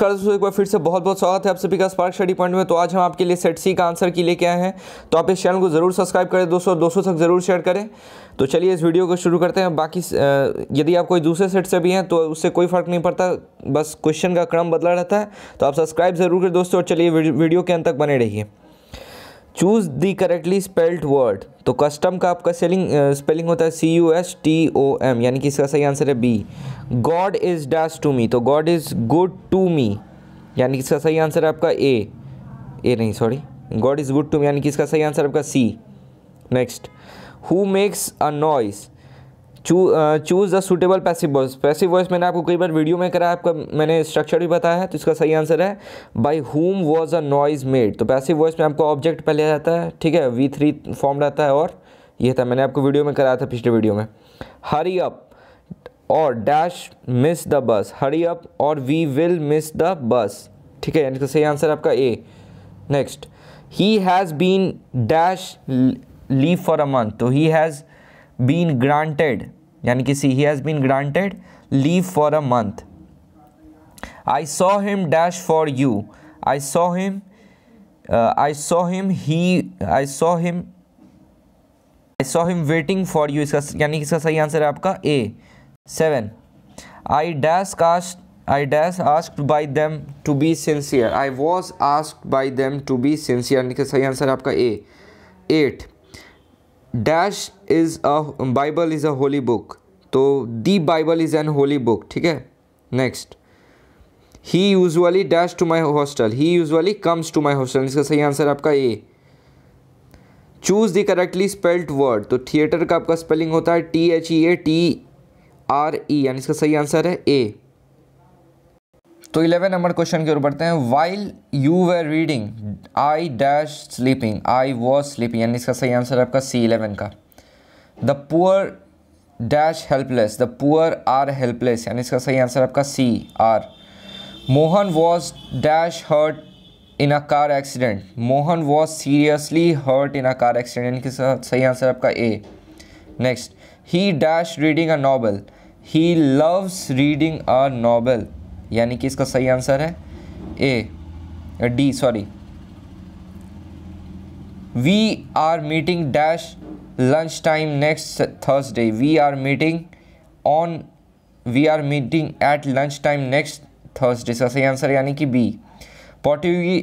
नमस्कार एक बार फिर से बहुत बहुत स्वागत है आप सभी का स्पार्क स्टडी पॉइंट में तो आज हम आपके लिए सेट सी का आंसर की लेके आए हैं तो आप इस चैनल को ज़रूर सब्सक्राइब करें दोस्तों और दोस्तों तक ज़रूर शेयर करें तो चलिए इस वीडियो को शुरू करते हैं बाकी यदि आप कोई दूसरे सेट से भी हैं तो उससे कोई फ़र्क नहीं पड़ता बस क्वेश्चन का क्रम बदला रहता है तो आप सब्सक्राइब ज़रूर करें दोस्तों और चलिए वीडियो के अंत तक बने रहिए choose the correctly spelled word तो कस्टम का आपका सेलिंग स्पेलिंग होता है C U S T O M यानी कि इसका सही आंसर है B God is dash to me तो God is good to me यानी कि इसका सही आंसर है आपका ए ए नहीं sorry God is good to me यानी कि इसका सही आंसर आपका C next who makes a noise चू choose the suitable passive voice passive voice मैंने आपको कई बार वीडियो में करा आपका मैंने स्ट्रक्चर भी बताया है तो इसका सही आंसर है by whom was a noise made तो पैसिव वॉइस में आपको ऑब्जेक्ट पहले आ जाता है ठीक है वी थ्री फॉर्म रहता है और ये था मैंने आपको वीडियो में कराया था पिछले वीडियो में hurry up or dash miss the bus hurry up or we will miss the bus ठीक है यानी सही आंसर आपका A next he has been dash leave for a month तो ही हैज़ बीन ग्रांटेड यानी कि C he has been granted leave for a month I saw him dash for you I saw him I saw him he I saw him I saw him waiting for you इसका यानी कि इसका सही answer है आपका A seven I dash cast I dash asked by them to be sincere. I was asked by them to be sincere. यानी कि सही आंसर आपका A eight dash is a Bible is a holy book तो the Bible is an holy book ठीक है next he usually dash to my hostel he usually comes to my hostel इसका सही answer आपका A choose the correctly spelled word तो theatre का आपका spelling होता है T H E A T R E यानी इसका सही आंसर है ए तो इलेवन नंबर क्वेश्चन की ओर बढ़ते हैं while you were reading I dash sleeping I was sleeping यानी इसका सही आंसर है आपका सी इलेवन का the poor dash helpless the poor are helpless यानी इसका सही आंसर आपका C R Mohan was dash hurt in a car accident Mohan was seriously hurt in a car accident यानी इसका सही आंसर आपका A next he dash reading a novel he loves reading a novel यानी कि इसका सही आंसर है A D sorry we are meeting dash lunch time next Thursday we are meeting on we are meeting at lunch time next Thursday इसका सही answer यानी कि B पोर्टुगी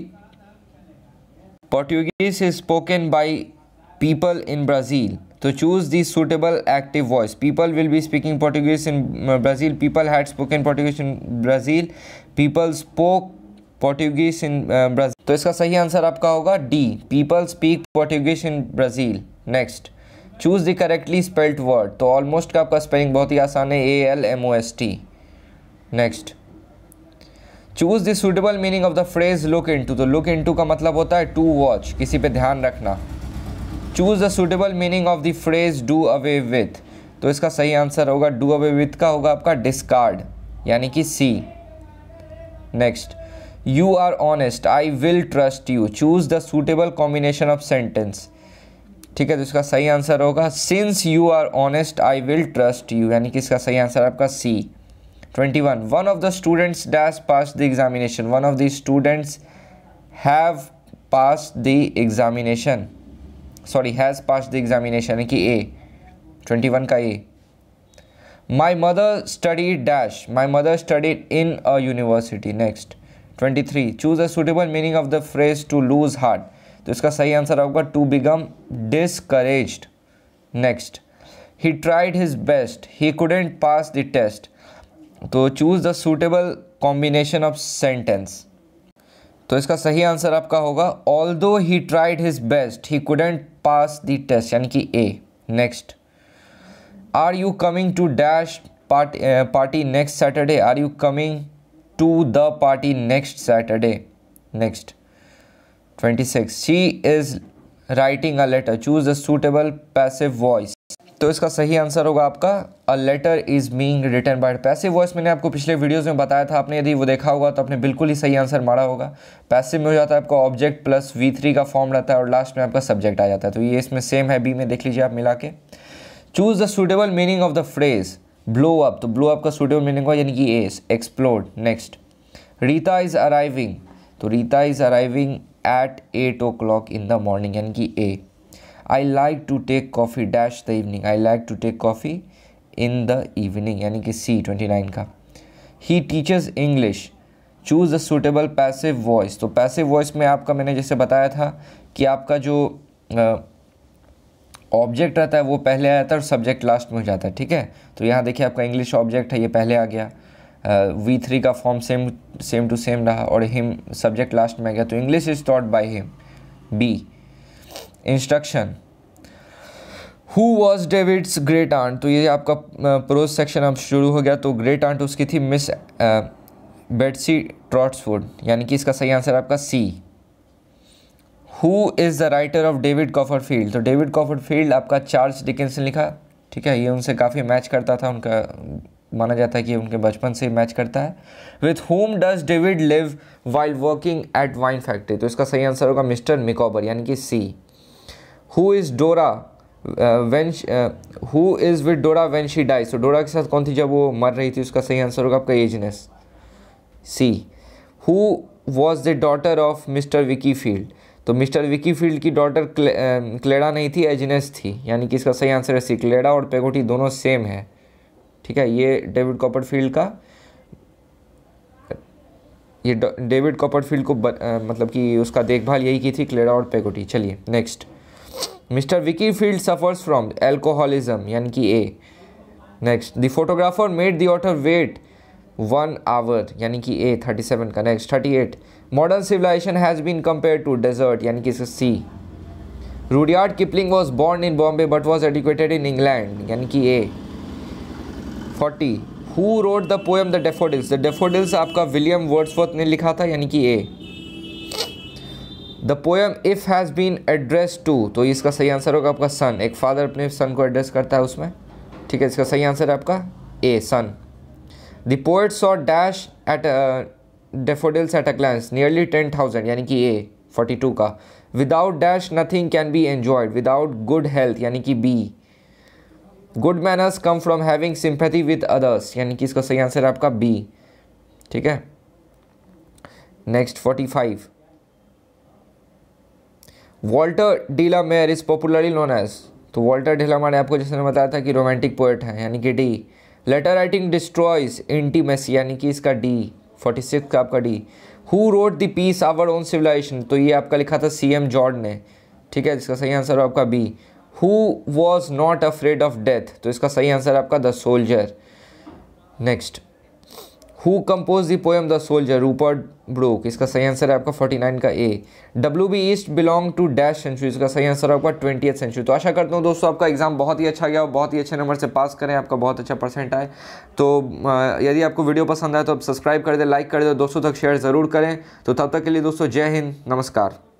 Portuguese is spoken by people in Brazil तो choose the active voice people will will speaking speaking uh, Portuguese in Brazil. People had spoken Portuguese in Brazil people spoke Portuguese in Brazil तो इसका सही answer आपका होगा D people speak Portuguese in Brazil next choose the correctly spelled word तो almost का आपका spelling बहुत ही आसान है A L M O S T next choose the suitable meaning of the phrase look into तो look into का मतलब होता है टू वॉच किसी पे ध्यान रखना choose the suitable meaning of the phrase do away with तो इसका सही आंसर होगा डू अवे विथ का होगा आपका डिस्कार्ड यानी कि C next you are honest I will trust you choose the suitable combination of sentence ठीक है तो इसका सही आंसर होगा since you are honest I will trust you यानी कि इसका सही आंसर आपका C twenty one one of the students dash pass the examination one of the students have pass the examination sorry has pass the examination है कि A twenty one का ए my mother study dash my mother study in a university next twenty three choose a suitable meaning of the phrase to lose heart तो इसका सही answer होगा to become discourage next he tried his best he couldn't pass the test तो choose the suitable combination of sentence तो इसका सही answer आपका होगा although he tried his best he couldn't pass the test यानी कि A next are you coming to dash party next Saturday are you coming to the party next Saturday next twenty six she is writing a letter choose a suitable passive voice तो इसका सही answer होगा आपका a letter is being written by passive voice मैंने आपको पिछले videos में बताया था आपने यदि वो देखा होगा तो आपने बिल्कुल ही सही आंसर मारा होगा पैसिव में हो जाता है आपका ऑब्जेक्ट प्लस वी थ्री का फॉर्म रहता है और लास्ट में आपका सब्जेक्ट आ जाता है तो ये इसमें सेम है बी में देख लीजिए आप मिला के choose the suitable meaning of the phrase blow up तो ब्लो अप का सुटेबल मीनिंग होगा यानी कि S exploded next Rita is arriving तो Rita is arriving at eight o'clock in the morning यानी कि A I like to take coffee dash the evening I like to take coffee in the evening यानी कि C twenty nine का he teachers English choose the suitable passive voice तो passive voice में आपका मैंने जैसे बताया था कि आपका जो ऑब्जेक्ट रहता है वो पहले आ जाता है और सब्जेक्ट लास्ट में हो जाता है ठीक है तो यहाँ देखिए आपका इंग्लिश ऑब्जेक्ट है ये पहले आ गया वी uh, थ्री का फॉर्म सेम सेम टू सेम रहा और हिम सब्जेक्ट लास्ट में आ गया तो English is taught by him B instruction who was David's great aunt तो ये आपका प्रोज सेक्शन अब शुरू हो गया तो ग्रेट आंट उसकी थी मिस बेटसी ट्रॉट्सवुड यानी कि इसका सही आंसर आपका C who is the writer of David Copperfield तो डेविड कॉफर फील्ड आपका चार्ल्स डिकेंस ने लिखा ठीक है ये उनसे काफ़ी मैच करता था उनका माना जाता है कि उनके बचपन से मैच करता है with whom does David live while working at wine factory तो इसका सही आंसर होगा मिस्टर मिकॉबर यानी कि C who is Dora when who is with Dora when she die so Dora के साथ कौन थी जब वो मर रही थी उसका सही आंसर होगा आपका Agnes C who was the daughter of mister Wickfield तो मिस्टर विकी फील्ड की डॉटर क्लेडा um, नहीं थी एजनेस थी यानी कि इसका सही आंसर है सी क्लेडा और पेगोटी दोनों सेम है ठीक है ये डेविड कॉपर फील्ड का ये डेविड कॉपर फील्ड को ब, आ, uh, मतलब कि उसका देखभाल यही की थी क्लेडा और पेगोटी चलिए next mister Wickfield suffers from alcoholism यानी कि A next the photographer made the author wait one hour यानी कि ए थर्टी सेवन का next thirty eight modern civilization has been compare to desert यानी कि C Rudyard Kipling was born in Bombay but was educated in England यानी कि A forty who wrote the poem the daffodils the daffodils आपका William Wordsworth ने लिखा था यानी कि A the poem if has been address to तो इसका सही आंसर होगा आपका सन एक फादर अपने सन को एड्रेस करता है उसमें ठीक है इसका सही आंसर है आपका A son the poet saw dash at daffodils at a glance nearly ten thousand यानी कि ए फोर्टी टू का without dash nothing can be enjoyed without good health यानी कि B good manners come from having sympathy with others यानी कि इसका सही answer है आपका बी ठीक है next forty five Walter de la Mare is popularly known as तो वॉल्टर डीला मैंने आपको जैसे मैंने बताया था कि रोमांटिक पोएट है यानी कि D letter writing destroys intimacy यानी कि इसका डी फोर्टी सिक्स का आपका D who wrote the piece our own civilization तो ये आपका लिखा था सी एम जॉर्ड ने ठीक है इसका सही आंसर आपका B who was not afraid of death तो इसका सही आंसर आपका the soldier next who compose the poem the soldier Rupert Brooke इसका सही आंसर है आपका 49 का A W B east belong to dash century इसका सही आंसर आपका ट्वेंटी सेंचुरी तो आशा करता हूँ दोस्तों आपका एग्जाम बहुत ही अच्छा गया और बहुत ही अच्छे नंबर से पास करें आपका बहुत अच्छा परसेंट आए तो यदि आपको वीडियो पसंद आए तो आप सब्सक्राइब कर दे लाइक कर दे दोस्तों तक शेयर ज़रूर करें तो तब तक के लिए दोस्तों जय हिंद नमस्कार